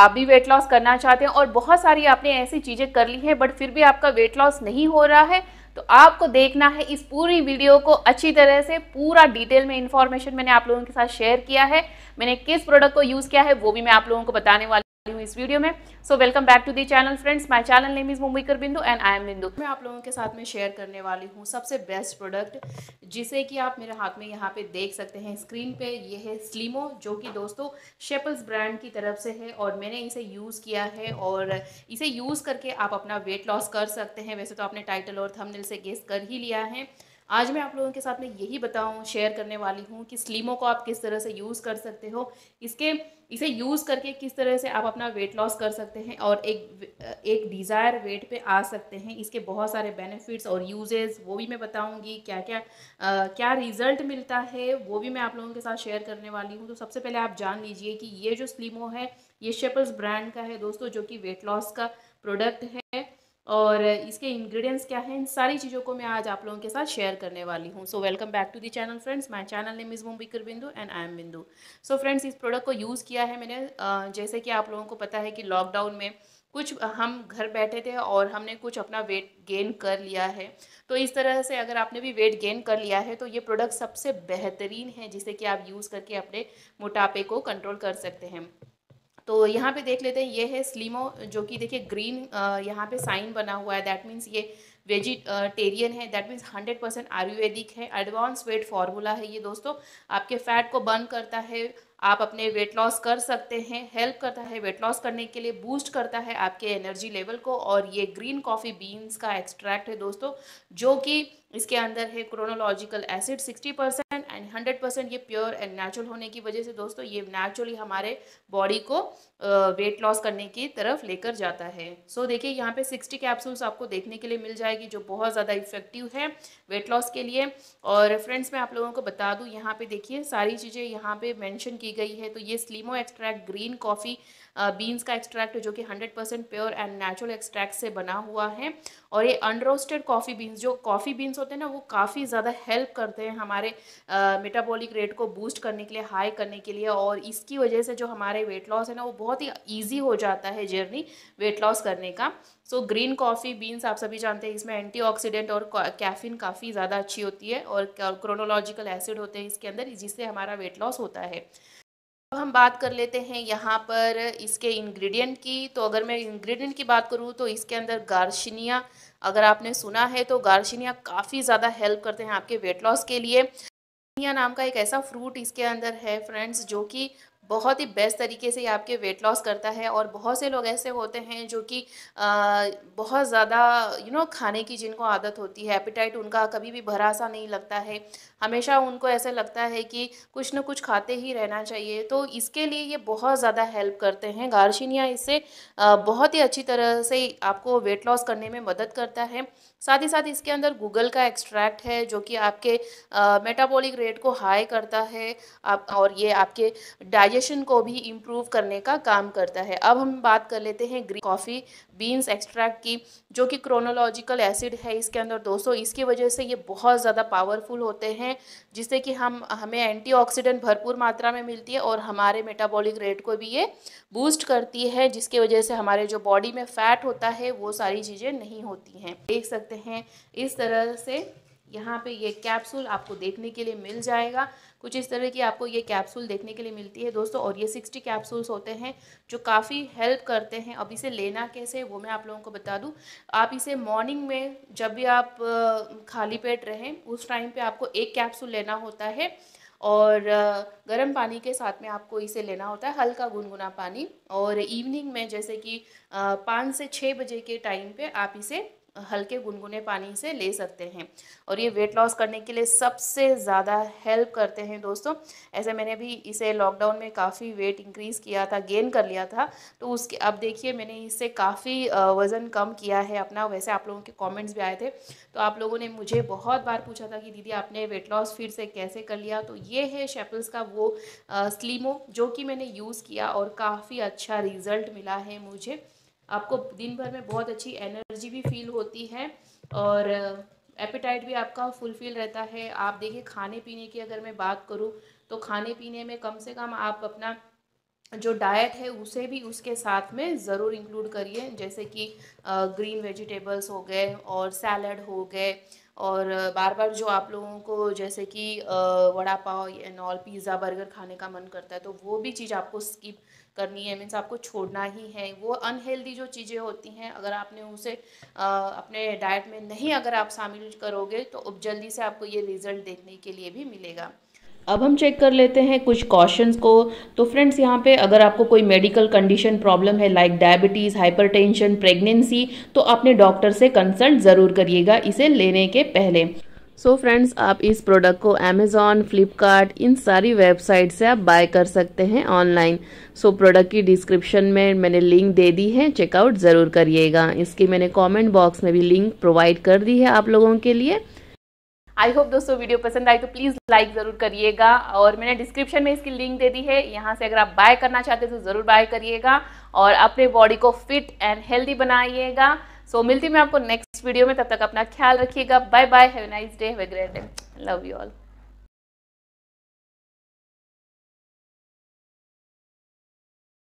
आप भी weight loss करना चाहते हैं और बहुत सारी आपने ऐसी चीज़ें कर ली हैं बट फिर भी आपका वेट लॉस नहीं हो रहा है तो आपको देखना है इस पूरी वीडियो को अच्छी तरह से पूरा डिटेल में इंफॉर्मेशन मैंने आप लोगों के साथ शेयर किया है मैंने किस प्रोडक्ट को यूज़ किया है वो भी मैं आप लोगों को बताने वाली इस वीडियो में so welcome back to the channel friends my channel name is Mumbaikar Bindu and I am बिंदु मैं आप लोगों के साथ में शेयर करने वाली हूँ सबसे बेस्ट प्रोडक्ट जिसे कि आप मेरे हाथ में यहाँ पे देख सकते हैं स्क्रीन पे ये है स्लीमो जो कि दोस्तों शेपल्स ब्रांड की तरफ से है और मैंने इसे यूज़ किया है और इसे यूज़ करके आप अपना वेट लॉस कर सकते हैं वैसे तो आपने टाइटल और थमनिल से गेस कर ही लिया है आज मैं आप लोगों के साथ में यही बताऊँ शेयर करने वाली हूँ कि स्लीमो को आप किस तरह से यूज़ कर सकते हो इसके इसे यूज़ करके किस तरह से आप अपना वेट लॉस कर सकते हैं और एक एक डिज़ायर वेट पे आ सकते हैं इसके बहुत सारे बेनिफिट्स और यूजेस वो भी मैं बताऊँगी क्या क्या आ, क्या रिज़ल्ट मिलता है वो भी मैं आप लोगों के साथ शेयर करने वाली हूँ तो सबसे पहले आप जान लीजिए कि ये जो स्लीमो है ये शेपल्स ब्रांड का है दोस्तों जो कि वेट लॉस का प्रोडक्ट है और इसके इंग्रेडिएंट्स क्या हैं इन सारी चीज़ों को मैं आज आप लोगों के साथ शेयर करने वाली हूँ so welcome back to the channel friends my channel name is Mumbaikar Bindu and I am Bindu so friends इस प्रोडक्ट को यूज़ किया है मैंने जैसे कि आप लोगों को पता है कि लॉकडाउन में कुछ हम घर बैठे थे और हमने कुछ अपना वेट गेन कर लिया है तो इस तरह से अगर आपने भी वेट गेन कर लिया है तो ये प्रोडक्ट सबसे बेहतरीन है जिसे कि आप यूज़ करके अपने मोटापे को कंट्रोल कर सकते हैं तो यहाँ पे देख लेते हैं ये है स्लीमो जो कि देखिए ग्रीन यहाँ पे साइन बना हुआ है दैट मीन्स ये वेजिटेरियन है that means hundred percent Ayurvedic है एडवांस वेट फार्मूला है ये दोस्तों आपके फैट को बर्न करता है आप अपने वेट लॉस कर सकते हैं हेल्प करता है वेट लॉस करने के लिए बूस्ट करता है आपके एनर्जी लेवल को और ये ग्रीन कॉफ़ी बीन्स का एक्सट्रैक्ट है दोस्तों जो कि इसके अंदर है chronological acid 60 percent and hundred percent ये प्योर एंड नेचुरल होने की वजह से दोस्तों ये नेचुरली हमारे बॉडी को वेट लॉस करने की तरफ लेकर जाता है सो so, देखिए यहाँ पे 60 कैप्सूल्स आपको देखने के लिए मिल जाएगी जो बहुत ज़्यादा इफेक्टिव है वेट लॉस के लिए और फ्रेंड्स मैं आप लोगों को बता दूँ यहाँ पर देखिए सारी चीज़ें यहाँ पर मैंशन की गई है तो ये Slimo extract green coffee beans का एक्सट्रैक्ट जो कि hundred percent pure and natural extract से बना हुआ है और ये अनरोस्टेड कॉफ़ी बीन्स जो कॉफ़ी बीन्स होते हैं ना वो काफ़ी ज़्यादा हेल्प करते हैं हमारे मेटाबॉलिक रेट को बूस्ट करने के लिए हाई करने के लिए और इसकी वजह से जो हमारे वेट लॉस है ना वो बहुत ही ईजी हो जाता है जर्नी वेट लॉस करने का सो ग्रीन कॉफ़ी बीन्स आप सभी जानते हैं इसमें एंटी और कैफिन काफ़ी ज़्यादा अच्छी होती है और क्रोनोलॉजिकल एसिड होते हैं इसके अंदर जिससे हमारा वेट लॉस होता है अब हम बात कर लेते हैं यहाँ पर इसके इंग्रेडिएंट की तो अगर मैं इंग्रेडिएंट की बात करूँ तो इसके अंदर गार्शिनिया अगर आपने सुना है तो गार्शिनिया काफ़ी ज़्यादा हेल्प करते हैं आपके वेट लॉस के लिए गार्शिनिया नाम का एक ऐसा फ्रूट इसके अंदर है फ्रेंड्स जो कि बहुत ही बेस्ट तरीके से ये आपके वेट लॉस करता है और बहुत से लोग ऐसे होते हैं जो कि बहुत ज़्यादा यू नो खाने की जिनको आदत होती है एपिटाइट उनका कभी भी भरा सा नहीं लगता है हमेशा उनको ऐसा लगता है कि कुछ ना कुछ खाते ही रहना चाहिए तो इसके लिए ये बहुत ज़्यादा हेल्प करते हैं गारशिनिया इससे बहुत ही अच्छी तरह से आपको वेट लॉस करने में मदद करता है साथ ही साथ इसके अंदर गूगल का एक्सट्रैक्ट है जो कि आपके मेटाबॉलिक रेट को हाई करता है आप और ये आपके डाइट डाइजेशन को भी इम्प्रूव करने का काम करता है अब हम बात कर लेते हैं ग्रीन कॉफ़ी बीन्स एक्सट्रैक्ट की जो कि क्रोनोलॉजिकल एसिड है इसके अंदर दोस्तों इसकी वजह से ये बहुत ज़्यादा पावरफुल होते हैं जिससे कि हम हमें एंटीऑक्सीडेंट भरपूर मात्रा में मिलती है और हमारे मेटाबॉलिक रेट को भी ये बूस्ट करती है जिसकी वजह से हमारे जो बॉडी में फैट होता है वो सारी चीज़ें नहीं होती हैं देख सकते हैं इस तरह से यहाँ पे ये कैप्सूल आपको देखने के लिए मिल जाएगा कुछ इस तरह की आपको ये कैप्सूल देखने के लिए मिलती है दोस्तों और ये सिक्सटी कैप्सूल्स होते हैं जो काफ़ी हेल्प करते हैं अब इसे लेना कैसे वो मैं आप लोगों को बता दूँ आप इसे मॉर्निंग में जब भी आप खाली पेट रहें उस टाइम पर आपको एक कैप्सूल लेना होता है और गर्म पानी के साथ में आपको इसे लेना होता है हल्का गुनगुना पानी और इवनिंग में जैसे कि पाँच से छः बजे के टाइम पे आप इसे हल्के गुनगुने पानी से ले सकते हैं और ये वेट लॉस करने के लिए सबसे ज़्यादा हेल्प करते हैं दोस्तों ऐसे मैंने भी इसे लॉकडाउन में काफ़ी वेट इंक्रीज़ किया था गेन कर लिया था तो उसके अब देखिए मैंने इससे काफ़ी वज़न कम किया है अपना वैसे आप लोगों के कमेंट्स भी आए थे तो आप लोगों ने मुझे बहुत बार पूछा था कि दीदी आपने वेट लॉस फिर से कैसे कर लिया तो ये है शेपल्स का वो स्लीमो जो कि मैंने यूज़ किया और काफ़ी अच्छा रिज़ल्ट मिला है मुझे आपको दिन भर में बहुत अच्छी एनर्जी भी फील होती है और एपेटाइट भी आपका फुलफिल रहता है आप देखिए खाने पीने की अगर मैं बात करूँ तो खाने पीने में कम से कम आप अपना जो डाइट है उसे भी उसके साथ में ज़रूर इंक्लूड करिए जैसे कि ग्रीन वेजिटेबल्स हो गए और सैलड हो गए और बार बार जो आप लोगों को जैसे कि वड़ा पाव एंड और पिज़्ज़ा बर्गर खाने का मन करता है तो वो भी चीज़ आपको स्किप करनी है मीन्स आपको छोड़ना ही है वो अनहेल्दी जो चीज़ें होती हैं अगर आपने उसे आ, अपने डाइट में नहीं अगर आप शामिल करोगे तो अब जल्दी से आपको ये रिज़ल्ट देखने के लिए भी मिलेगा अब हम चेक कर लेते हैं कुछ कॉशंस को तो फ्रेंड्स यहाँ पे अगर आपको कोई मेडिकल कंडीशन प्रॉब्लम है लाइक डायबिटीज़ हाइपरटेंशन प्रेगनेंसी तो अपने डॉक्टर से कंसल्ट ज़रूर करिएगा इसे लेने के पहले सो so फ्रेंड्स आप इस प्रोडक्ट को अमेज़ॉन फ्लिपकार्ट इन सारी वेबसाइट से आप बाय कर सकते हैं ऑनलाइन सो प्रोडक्ट की डिस्क्रिप्शन में मैंने लिंक दे दी है चेकआउट ज़रूर करिएगा इसकी मैंने कमेंट बॉक्स में भी लिंक प्रोवाइड कर दी है आप लोगों के लिए आई होप दोस्तों वीडियो पसंद आई तो प्लीज़ लाइक ज़रूर करिएगा और मैंने डिस्क्रिप्शन में इसकी लिंक दे दी है यहाँ से अगर आप बाय करना चाहते हैं तो ज़रूर बाय करिएगा और अपने बॉडी को फिट एंड हेल्दी बनाइएगा सो so, मिलती मैं आपको नेक्स्ट नेक्स्ट वीडियो में तब तक अपना ख्याल रखिएगा bye bye have nice day have great day love you all